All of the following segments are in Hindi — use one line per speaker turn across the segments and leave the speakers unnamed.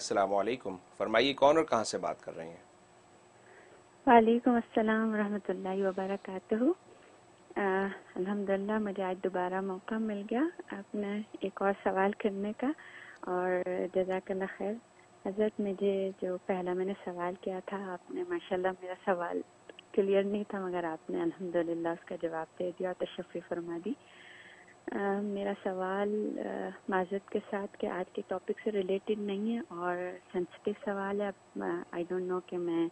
असलकुम फरमाइए कौन और कहाँ से बात कर रही हैं
वालेकुम असल रहमतुल्लाहि वबरकातुहू अलहमदिल्ला मुझे आज दोबारा मौका मिल गया आपने एक और सवाल करने का और जजाक खैर हजरत मुझे जो पहला मैंने सवाल किया था आपने माशाल्लाह मेरा सवाल क्लियर नहीं था मगर आपने अलहमदिल्ला उसका जवाब दे दिया और तशफ़ी फरमा दी मेरा सवाल माजरत के साथ के आज के टॉपिक से रिलेटेड नहीं है और सेंसिटिव सवाल है आई डोंट नो कि मैं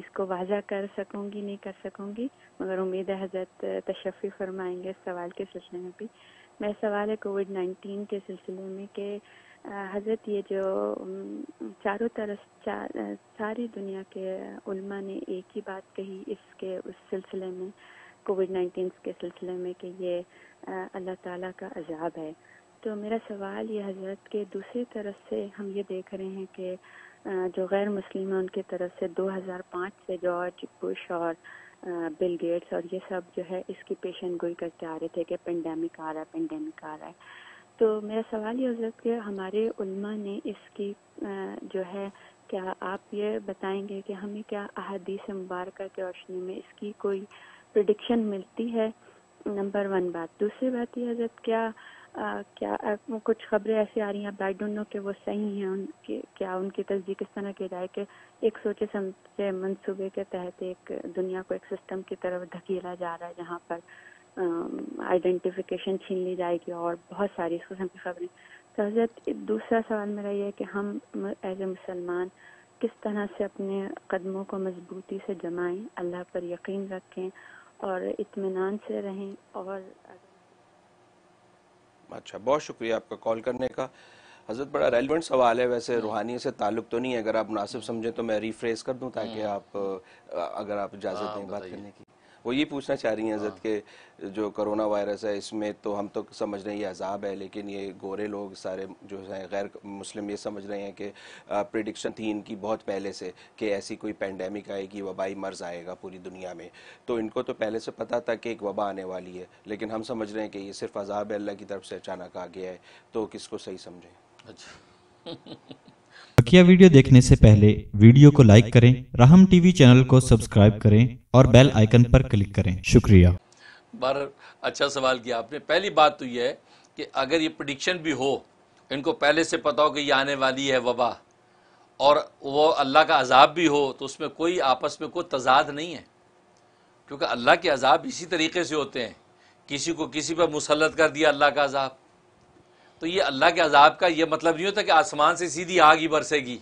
इसको वाजा कर सकूंगी नहीं कर सकूंगी मगर उम्मीद है हजरत तशफ़ी फरमाएंगे इस सवाल के सिलसिले में भी मेरा सवाल है कोविड नाइन्टीन के सिलसिले में कि हजरत ये जो चारों तरफ चार, सारी दुनिया के उल्मा ने एक ही बात कही इसके उस सिलसिले में कोविड नाइन्टीन के सिलसिले में कि ये अल्लाह ताला का अजाब है तो मेरा सवाल ये हजरत के दूसरी तरफ से हम ये देख रहे हैं कि जो गैर मुस्लिम हैं उनकी तरफ से 2005 से जॉर्ज बुश और बिल गेट्स और ये सब जो है इसकी पेशन गोई करते आ रहे थे कि पेंडेमिक आ रहा है पेंडेमिक आ रहा है तो मेरा सवाल ये हजरत कि हमारे उलमा ने इसकी जो है क्या आप ये बताएंगे कि हमें क्या अहदीस मुबारक की रोशनी में इसकी कोई प्रडिक्शन मिलती है नंबर वन बात दूसरी बात यह हजरत क्या आ, क्या आ, कुछ खबरें ऐसी आ रही हैं बैड नो के वो सही हैं उनके क्या उनकी तस्दीक इस तरह की जाए कि एक सोचे समझे मंसूबे के तहत एक दुनिया को एक सिस्टम की तरफ धकेला जा रहा है जहाँ पर आइडेंटिफिकेशन छीन ली जाएगी और बहुत सारी इस किस्म की खबरें तो हजरत दूसरा सवाल मेरा यह है कि हम एज ए मुसलमान किस तरह से अपने कदमों को मजबूती से जमाएं अल्लाह पर यकीन रखें और इतमान से रहें और
अच्छा बहुत शुक्रिया आपका कॉल करने का हजरत बड़ा रेलिवेंट सवाल है वैसे रूहानी से ताल्लुक तो नहीं है अगर आप मुनासिब समझें तो मैं रिफ्रेस कर दूं ताकि हम्म। आप अगर आप इजाज़त हाँ, दें बात करने की वो ये पूछना चाह रही हैं हजरत हाँ। के जो करोना वायरस है इसमें तो हम तो समझ रहे हैं ये अजाब है लेकिन ये गोरे लोग सारे जो हैं गैर मुस्लिम ये समझ रहे हैं कि प्रडिक्शन थी इनकी बहुत पहले से कि ऐसी कोई पेंडेमिक आएगी वबाई मर्ज आएगा पूरी दुनिया में तो इनको तो पहले से पता था कि एक वबा आने वाली है लेकिन हम समझ रहे हैं कि ये सिर्फ अजाब अल्लाह की तरफ से अचानक आ गया है तो किसको सही समझें अच्छा बकिया वीडियो देखने से पहले वीडियो को लाइक करें राहम टीवी चैनल को सब्सक्राइब करें और बेल आइकन पर क्लिक करें शुक्रिया बार अच्छा सवाल किया आपने पहली बात तो यह है कि अगर ये प्रडिक्शन भी हो इनको पहले से पता हो कि ये आने वाली है वबा और वो अल्लाह का अजाब भी हो तो उसमें कोई आपस में कोई तजाद नहीं है क्योंकि अल्लाह के अजाब इसी तरीके से होते हैं किसी को किसी पर मुसलत कर दिया अल्लाह का अजाब तो ये अल्लाह के अजाब का ये मतलब नहीं होता कि आसमान से सीधी आग ही बरसेगी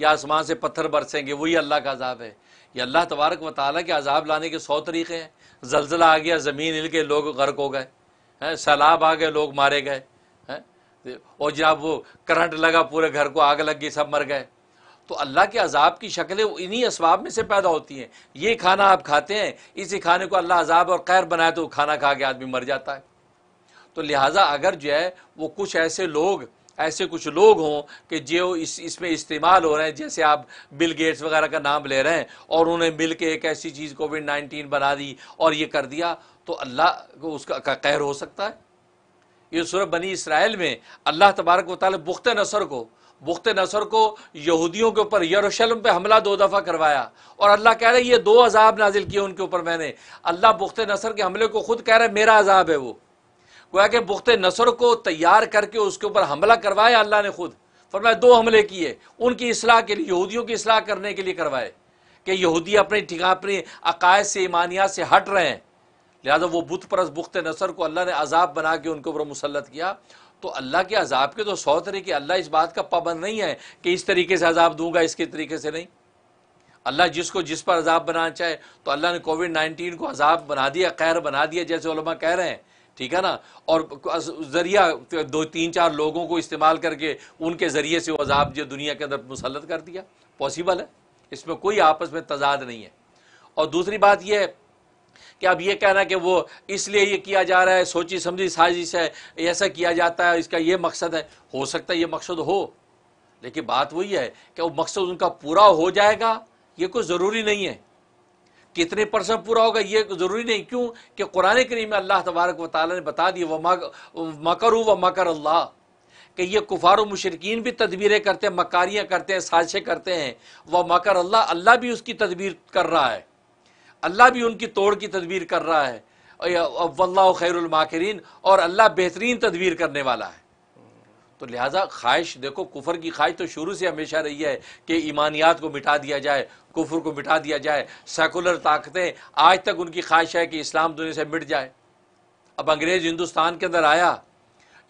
या आसमान से पत्थर बरसेंगे वही अल्लाह का अजाब है ये अल्लाह तबारक व ताली के अजाब लाने के सौ तरीक़े हैं जलजिला आ गया ज़मीन हिल के लोग गर्क हो गए हैं सैलाब आ गए लोग मारे गए हैं और जब वो करंट लगा पूरे घर को आग लग गई सब मर गए तो अल्लाह के अजाब की शक्लें इन्हीं इसबाब में से पैदा होती हैं ये खाना आप खाते हैं इसी खाने को अल्लाह अजाब और खैर बनाए तो खाना खा के आदमी मर जाता है तो लिहाजा अगर जो है वो कुछ ऐसे लोग ऐसे कुछ लोग हों कि जो इस इसमें इस्तेमाल हो रहे हैं जैसे आप बिल गेट्स वगैरह का नाम ले रहे हैं और उन्हें मिल के एक ऐसी चीज़ कोविड नाइन्टीन बना दी और ये कर दिया तो अल्लाह को उसका का कहर हो सकता है ये सूरह बनी इसराइल में अल्लाह तबारक वाले बुख्त नसर को बुख्त नसर को यहूदियों के ऊपर यरूशलम पे हमला दो दफ़ा करवाया और अल्लाह कह रहे ये दो अजाब नाजिल किए उनके ऊपर मैंने अल्लाह बुख्त नसर के हमले को खुद कह रहे मेरा अजाब है वो गोया के बुख्त नसर को तैयार करके उसके ऊपर हमला करवाया अल्लाह ने खुद फरमाया दो हमले किए उनकी असलाह के लिए यहूदियों की असलाह करने के लिए करवाए कि यहूदी अपने ठिका अपने अकायद से ईमानियात से हट रहे हैं लिहाजा वो बुत परस बुख्त नसर को अल्लाह ने अजाब बना के उनके ऊपर मुसलत किया तो अल्लाह के अजाब के तो सौ तरीके अल्लाह इस बात का पाबंद नहीं है कि इस तरीके से अजाब दूंगा इसके तरीके से नहीं अल्लाह जिसको जिस पर अजाब बनाना चाहे तो अल्लाह ने कोविड नाइन्टीन को अजाब बना दिया कैर बना दिया जैसे कह रहे हैं ठीक है ना और जरिया दो तीन चार लोगों को इस्तेमाल करके उनके ज़रिए से अजाब जो दुनिया के अंदर मुसलत कर दिया पॉसिबल है इसमें कोई आपस में तजाद नहीं है और दूसरी बात यह है कि अब ये कहना कि वो इसलिए ये किया जा रहा है सोची समझी साजिश है ऐसा किया जाता है इसका ये मकसद है हो सकता है ये मकसद हो लेकिन बात वही है कि वो मकसद उनका पूरा हो जाएगा ये कुछ ज़रूरी नहीं है कितने परसेंट पूरा होगा ये ज़रूरी नहीं क्यों कि कुरान करीम में अल्लाह तबारक व ताली ने बता दिया व मकर व मकर अल्लाह कि ये कुफार मशरकिन भी तदबीरें करते हैं मकारियाँ करते हैं साजिशें करते हैं व मकर अल्लाह अल्लाह भी उसकी तदबीर कर रहा है अल्लाह भी उनकी तोड़ की तदबीर कर रहा है वल्ला खैरमाकरीन और अल्लाह बेहतरीन तदबीर करने वाला है तो लिहाजा ख्वाहिश देखो कुफर की ख्वाहिश तो शुरू से हमेशा रही है कि ईमानियात को मिटा दिया जाए कुफर को मिटा दिया जाए सेकुलर ताकतें आज तक उनकी ख्वाहिश है कि इस्लाम दुनिया से मिट जाए अब अंग्रेज़ हिंदुस्तान के अंदर आया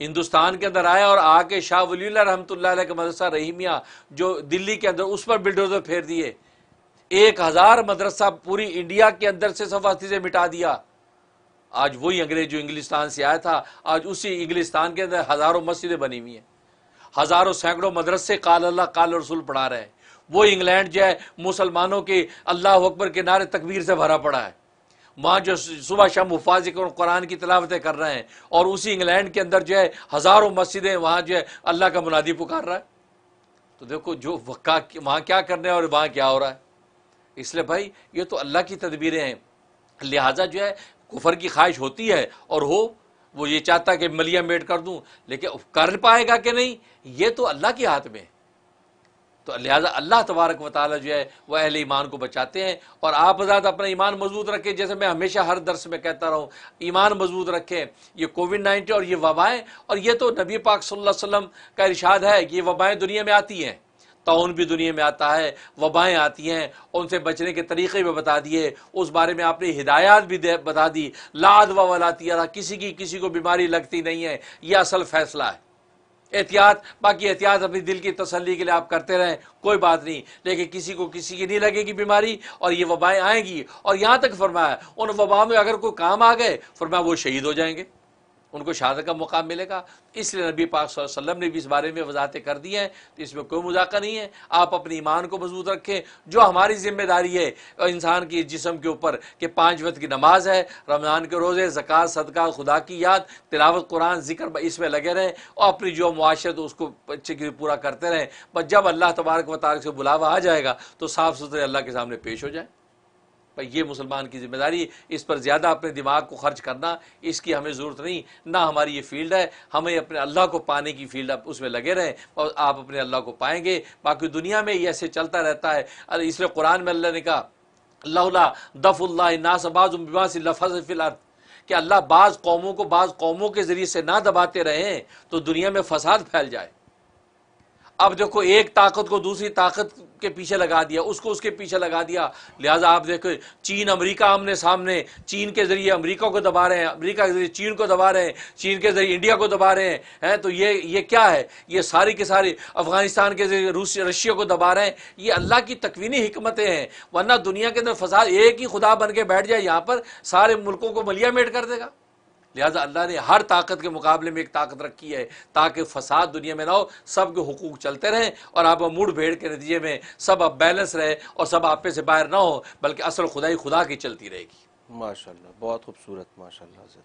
हिंदुस्तान के अंदर आया और आके शाह वली रहमत के मदरसा रहीमिया जो दिल्ली के अंदर उस पर बिल्डोजर फेर दिए एक हज़ार मदरसा पूरी इंडिया के अंदर से सफास्ती से मिटा दिया आज वही अंग्रेज जो इंग्लिस्तान से आया था आज उसी इंग्लिस्तान के अंदर हज़ारों मस्जिदें बनी हुई हैं हज़ारों सैकड़ों मदरसे काल अल्लाह काल रसूल पढ़ा रहे हैं वो इंग्लैंड जो है मुसलमानों के अल्लाह अकबर के नारे तकबीर से भरा पड़ा है वहाँ जो सुबह शाम मुफाज कुरान की तलावतें कर रहे हैं और उसी इंग्लैंड के अंदर जो है हज़ारों मस्जिदें वहाँ जो है अल्लाह का मुनादी पुकार रहा है तो देखो जो वक्का वहाँ क्या करने और वहाँ क्या हो रहा है इसलिए भाई ये तो अल्लाह की तदबीरें हैं लिहाजा जो है कुफर की ख्वाहिश होती है और हो वो ये चाहता है कि मलिया मेट कर दूं लेकिन कर पाएगा कि नहीं ये तो अल्लाह के हाथ में तो लिहाजा अल्लाह तबारक वाली जो है वह अहले ईमान को बचाते हैं और आप आज़ाद अपना ईमान मजबूत रखें जैसे मैं हमेशा हर दर्स में कहता रहूँ ईमान मजबूत रखें ये कोविड नाइन्टीन और ये वबाएँ और ये तो नबी पाक सल्लल्लाहु अलैहि वसल्लम का इरशाद है कि ये वबाएँ दुनिया में आती हैं ताउन भी दुनिया में आता है वबाएँ आती हैं उनसे बचने के तरीक़े भी बता दिए उस बारे में आपने हिदायत भी बता दी लाद वलाती अला किसी की किसी को बीमारी लगती नहीं है यह असल फ़ैसला है एहतियात बाकी एहतियात अपनी दिल की तसल्ली के लिए आप करते रहें कोई बात नहीं लेकिन किसी को किसी की नहीं लगेगी बीमारी और ये वबाएँ आएंगी और यहाँ तक फरमाया उन वबाओं में अगर कोई काम आ गए फरमाया वो शहीद हो जाएंगे उनको शहादत का मौका मिलेगा इसलिए नबी पाक वसल्लम ने भी इस बारे में वजाहतें कर दी हैं तो इसमें कोई मजाका नहीं है आप अपने ईमान को मजबूत रखें जो हमारी जिम्मेदारी है इंसान की जिसम के ऊपर कि पाँच वक्त की नमाज है रमज़ान के रोज़े जक़ात सदका खुदा की याद तिलावत कुरान जिक्र इसमें लगे रहें और अपनी जो मुआशत उसको अच्छे की पूरा करते रहें बस जब अल्लाह तबारक वाल से बुलावा आ जाएगा तो साफ़ सुथरे अल्लाह के सामने पेश हो जाए भाई ये मुसलमान की जिम्मेदारी इस पर ज़्यादा अपने दिमाग को खर्च करना इसकी हमें ज़रूरत नहीं ना हमारी ये फील्ड है हमें अपने अल्लाह को पाने की फील्ड आप उसमें लगे रहें और आप अपने अल्लाह को पाएंगे बाकी दुनिया में ये ऐसे चलता रहता है अरे इसलिए कुरान में अल्लाह ने कहा लौला दफ़ुल्ला नासबाज लफज कि अल्लाह बाज़ कौमों को बाज़ कौमों के ज़रिए से ना दबाते रहें तो दुनिया में फसाद फैल जाए अब देखो एक ताकत को दूसरी ताकत के पीछे लगा दिया उसको उसके पीछे लगा दिया लिहाजा आप देखो चीन अमेरिका आमने सामने चीन के जरिए अमेरिका को दबा रहे हैं अमेरिका के जरिए चीन को दबा रहे हैं चीन के जरिए इंडिया को दबा रहे हैं हैं तो ये ये क्या है ये सारी के सारे अफगानिस्तान के जरिए रूस रशिया को दबा रहे हैं ये अल्लाह की तकवीनी हमतें हैं वरना दुनिया के अंदर फसाद एक ही खुदा बन के बैठ जाए यहाँ पर सारे मुल्कों को मलिया मेट कर देगा लिहाजा अल्लाह ने हर ताकत के मुकाबले में एक ताकत रखी है ताकि फसाद दुनिया में ना हो सब के हकूक चलते रहें और आप मुड़ भेड़ के नतीजे में सब आप बैलेंस रहे और सब आपे से बाहर ना हो बल्कि असल खुदाई खुदा की चलती रहेगी माशा बहुत खूबसूरत माशा